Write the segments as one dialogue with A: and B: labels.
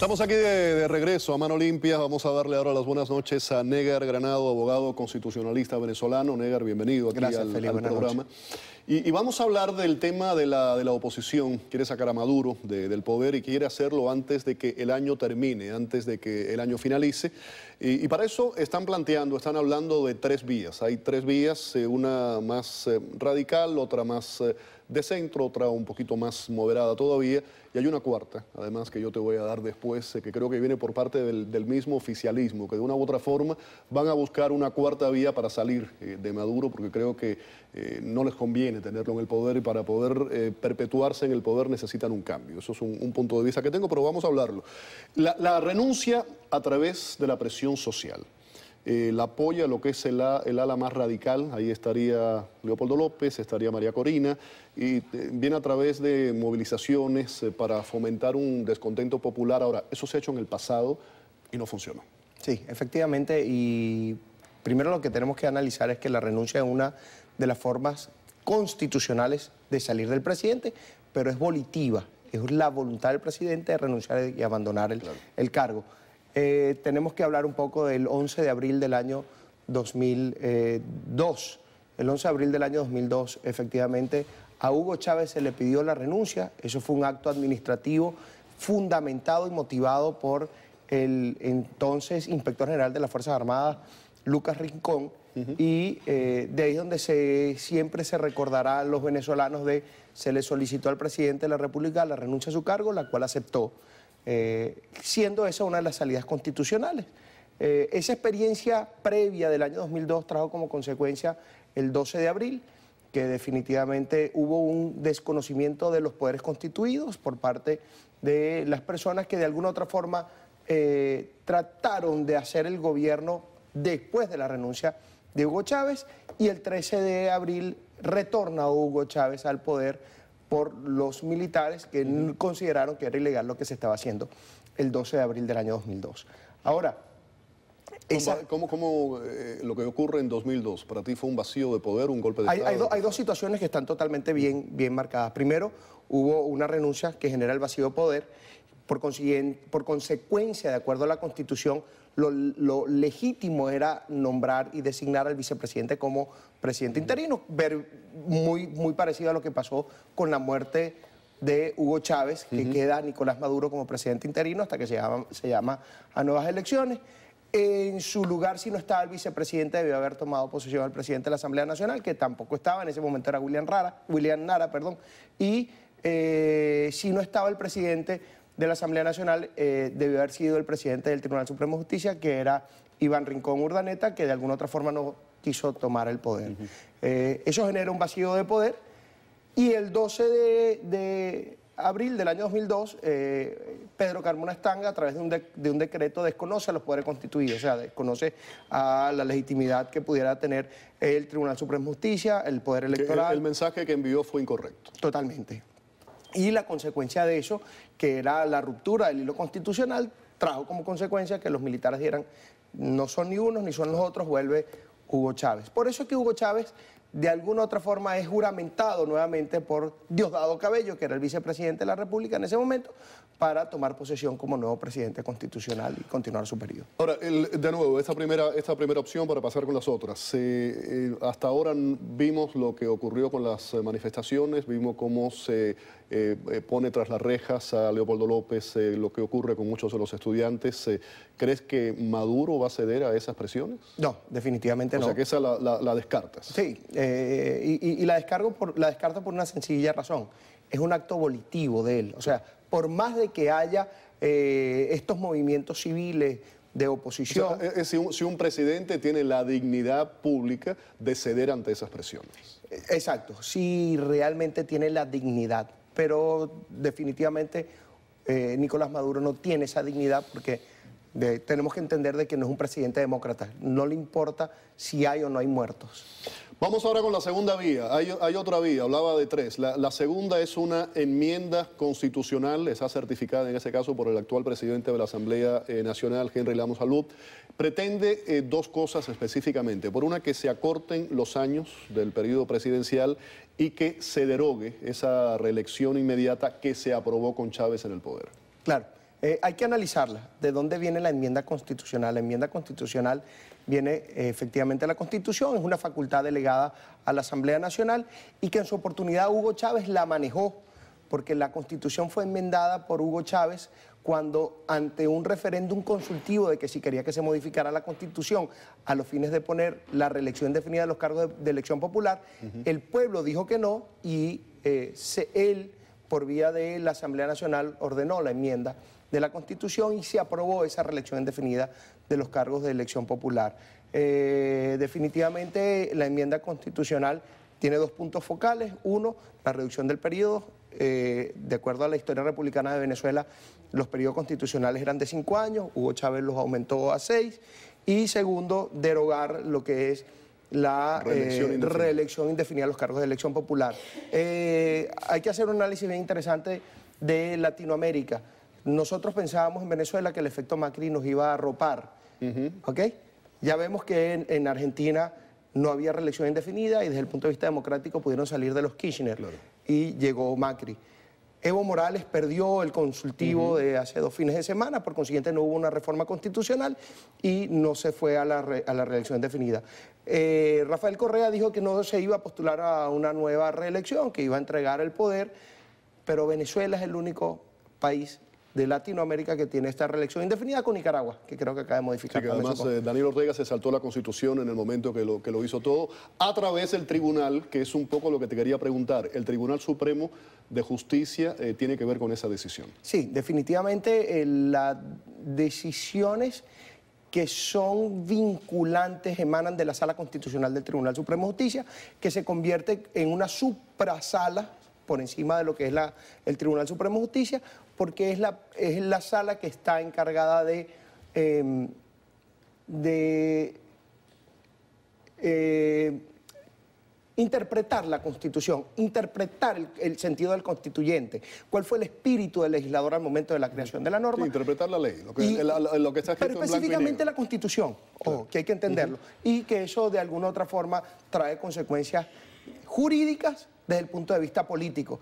A: Estamos aquí de, regreso a mano limpia. Vamos a darle ahora las buenas noches a Negar Granado, abogado constitucionalista venezolano. Negar, bienvenido aquí al, programa. Y, vamos a hablar del tema de la, de la oposición. Quiere sacar a Maduro del poder y quiere hacerlo antes de que el año termine, antes de que el año finalice. Y, para eso están planteando, están hablando de tres vías. Hay tres vías, eh, una más eh, radical, otra más... Eh, de centro, otra un poquito más moderada todavía, y hay una cuarta, además, que yo te voy a dar después, eh, que creo que viene por parte del, mismo oficialismo, que de una u otra forma van a buscar una cuarta vía para salir eh, de Maduro, porque creo que eh, no les conviene tenerlo en el poder y para poder perpetuarse en el poder necesitan un cambio. Eso es un, punto de vista que tengo, pero vamos a hablarlo. la renuncia a través de la presión social. Eh, la apoya lo que es el, ala más radical, ahí estaría Leopoldo López, estaría María Corina, y eh, viene a través de movilizaciones eh, para fomentar un descontento popular. Ahora, eso se ha hecho en el pasado
B: y no funcionó. Sí, efectivamente, y primero lo que tenemos que analizar es que la renuncia es una de las formas constitucionales de salir del presidente, pero es volitiva, es la voluntad del presidente de renunciar y abandonar el cargo. Eh, tenemos que hablar un poco del 11 de abril del año 2002. Eh, el 11 de abril del año 2002, efectivamente, a Hugo Chávez se le pidió la renuncia. Eso fue un acto administrativo fundamentado y motivado por el entonces inspector general de las Fuerzas Armadas, Lucas Rincón, y eh, de ahí es donde se, siempre se recordará a los venezolanos de se le solicitó al presidente de la República la renuncia a su cargo, la cual aceptó. Eh, siendo esa una de las salidas constitucionales. Eh, esa experiencia previa del año 2002 trajo como consecuencia el 12 de abril, que definitivamente hubo un desconocimiento de los poderes constituidos por parte de las personas que de alguna u otra forma eh, trataron de hacer el gobierno después de la renuncia de Hugo Chávez y el 13 de abril retorna Hugo Chávez al poder por los militares que consideraron que era ilegal lo que se estaba haciendo el 12 de abril del año 2002. Ahora,
A: ¿Cómo, eh, lo que ocurre en 2002 para ti fue un vacío de poder, un golpe de hay, Estado?
B: Hay, dos situaciones que están totalmente bien, bien marcadas. Primero, hubo una renuncia que genera el vacío de poder por, por consecuencia, de acuerdo a la Constitución, lo, legítimo era nombrar y designar al vicepresidente como presidente interino, ver muy, muy parecido a lo que pasó con la muerte de Hugo Chávez, que queda Nicolás Maduro como presidente interino hasta que se llama, a nuevas elecciones. En su lugar, si no estaba el vicepresidente, debió haber tomado posesión al presidente de la Asamblea Nacional, que tampoco estaba, en ese momento era William, Rara, William Nara. Perdón, y eh, si no estaba el presidente, de la Asamblea Nacional eh, debió haber sido el presidente del Tribunal Supremo de Justicia, que era Iván Rincón Urdaneta, que de alguna otra forma no quiso tomar el poder. Eh, eso genera un vacío de poder y el 12 de, abril del año 2002, eh, Pedro Carmona Estanga, a través de un, decreto, desconoce a los poderes constituidos, o sea, desconoce a la legitimidad que pudiera tener el Tribunal Supremo de Justicia, el Poder Electoral. el mensaje que envió fue incorrecto. Totalmente, y la consecuencia de eso, que era la ruptura del hilo constitucional, trajo como consecuencia que los militares dijeran no son ni unos ni son los otros, vuelve Hugo Chávez. Por eso es que Hugo Chávez de alguna otra forma es juramentado nuevamente por Diosdado Cabello, que era el vicepresidente de la República en ese momento, para tomar posesión como nuevo presidente constitucional y continuar su periodo.
A: Ahora, de nuevo, esta primera, esta primera opción para pasar con las otras. Eh, eh, hasta ahora vimos lo que ocurrió con las manifestaciones, vimos cómo se eh, pone tras las rejas a Leopoldo López, lo que ocurre con muchos de los estudiantes. ¿Crees que Maduro va a ceder a esas presiones? No, definitivamente no. O sea, que esa la, la descartas.
B: Sí, eh, y, la, descargo por, la descarto por una sencilla razón. Es un acto volitivo de él. O sea, por más de que haya eh, estos movimientos civiles de oposición... si, un, presidente tiene la dignidad pública de ceder ante esas presiones. Eh, exacto, si realmente tiene la dignidad. Pero definitivamente Nicolás Maduro no tiene esa dignidad porque tenemos que entender de que no es un presidente demócrata. No le importa si hay o no hay muertos.
A: Vamos ahora con la segunda vía. Hay, otra vía, hablaba de tres. La, segunda es una enmienda constitucional, esa certificada en ese caso por el actual presidente de la Asamblea eh, Nacional, Henry Lamos Salud. Pretende eh, dos cosas específicamente. Por una, que se acorten los años del periodo presidencial y que se derogue esa reelección inmediata que se aprobó con Chávez en el poder.
B: Claro. Eh, hay que analizarla, de dónde viene la enmienda constitucional. La enmienda constitucional viene eh, efectivamente la Constitución, es una facultad delegada a la Asamblea Nacional y que en su oportunidad Hugo Chávez la manejó, porque la Constitución fue enmendada por Hugo Chávez cuando ante un referéndum consultivo de que si quería que se modificara la constitución a los fines de poner la reelección definida de los cargos de, elección popular, el pueblo dijo que no y eh, se, él por vía de la Asamblea Nacional, ordenó la enmienda de la Constitución y se aprobó esa reelección indefinida de los cargos de elección popular. Eh, definitivamente la enmienda constitucional tiene dos puntos focales. Uno, la reducción del periodo. Eh, de acuerdo a la historia republicana de Venezuela, los periodos constitucionales eran de cinco años, Hugo Chávez los aumentó a seis. Y segundo, derogar lo que es la eh, reelección, indefinida. los cargos de elección popular. Eh, hay que hacer un análisis bien interesante de Latinoamérica. Nosotros pensábamos en Venezuela que el efecto Macri nos iba a ropar Ya vemos que en, Argentina no había reelección indefinida y desde el punto de vista democrático pudieron salir de los Kirchner y llegó Macri. Evo Morales perdió el consultivo de hace dos fines de semana, por consiguiente no hubo una reforma constitucional y no se fue a la, reelección definida. Eh, Rafael Correa dijo que no se iba a postular a una nueva reelección, que iba a entregar el poder, pero Venezuela es el único país de Latinoamérica que tiene esta reelección indefinida con Nicaragua, que creo que acaba de modificar. Sí, que además eh,
A: Daniel Ortega se saltó la constitución en el momento que lo, hizo todo, a través del tribunal, que es un poco lo que te quería preguntar. ¿El Tribunal Supremo de Justicia
B: eh, tiene que ver con esa decisión? Sí, definitivamente eh, las decisiones que son vinculantes emanan de la sala constitucional del Tribunal Supremo de Justicia, que se convierte en una suprasala por encima de lo que es el Tribunal Supremo de Justicia, porque es la, es la sala que está encargada de, em, eh, interpretar la Constitución, interpretar el, sentido del constituyente, cuál fue el espíritu del legislador al momento de la creación de la norma. interpretar la ley, lo que, se ha el, Pero específicamente la Constitución, que hay que entenderlo, y que eso de alguna u otra forma trae consecuencias jurídicas desde el punto de vista político,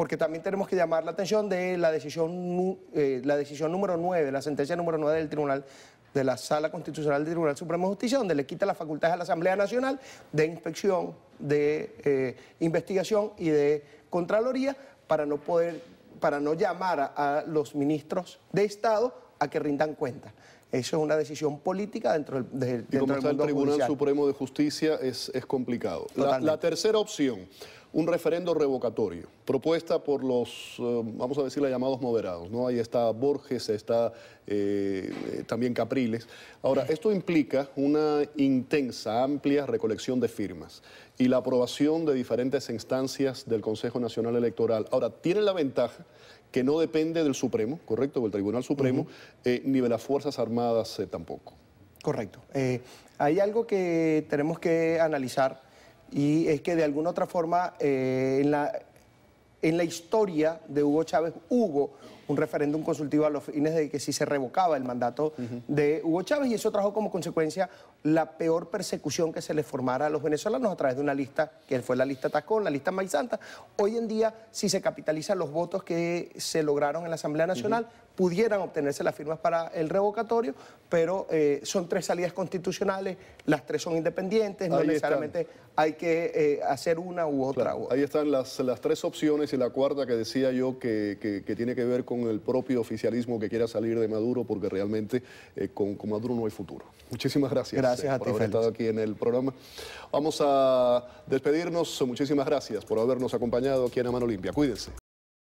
B: porque también tenemos que llamar la atención de la decisión, eh, la decisión número 9, la sentencia número 9 del Tribunal de la Sala Constitucional del Tribunal Supremo de Justicia, donde le quita las facultades a la Asamblea Nacional de inspección, de eh, investigación y de Contraloría para no poder, para no llamar a, a los ministros de Estado a que rindan cuentas. Eso es una decisión política dentro del, el Tribunal
A: Supremo de Justicia es, complicado. La, tercera opción, un referendo revocatorio, propuesta por los, eh, vamos a decir, llamados moderados. ¿no? Ahí está Borges, está eh, eh, también Capriles. Ahora, esto implica una intensa, amplia recolección de firmas y la aprobación de diferentes instancias del Consejo Nacional Electoral. Ahora, tiene la ventaja que no depende del Supremo, correcto, del Tribunal Supremo, eh, ni de las Fuerzas
B: Armadas eh, tampoco. Correcto. Eh, hay algo que tenemos que analizar y es que de alguna otra forma en la, en, la, historia de Hugo Chávez hubo un referéndum consultivo a los fines de que si se revocaba el mandato de Hugo Chávez y eso trajo como consecuencia la peor persecución que se le formara a los venezolanos a través de una lista que fue la lista Tacón, la lista Maizanta. Hoy en día, si se capitalizan los votos que se lograron en la Asamblea Nacional, pudieran obtenerse las firmas para el revocatorio, pero eh, son tres salidas constitucionales, las tres son independientes, no necesariamente hay que eh, hacer una u otra. Ahí están las, tres opciones y la cuarta que decía
A: yo que, tiene que ver con el propio oficialismo que quiera salir de Maduro, porque realmente eh, con, con, Maduro no hay futuro. Muchísimas gracias gracias a por haber estado aquí en el programa. Vamos a despedirnos. Muchísimas gracias por habernos acompañado aquí en Mano Limpia. Cuídense.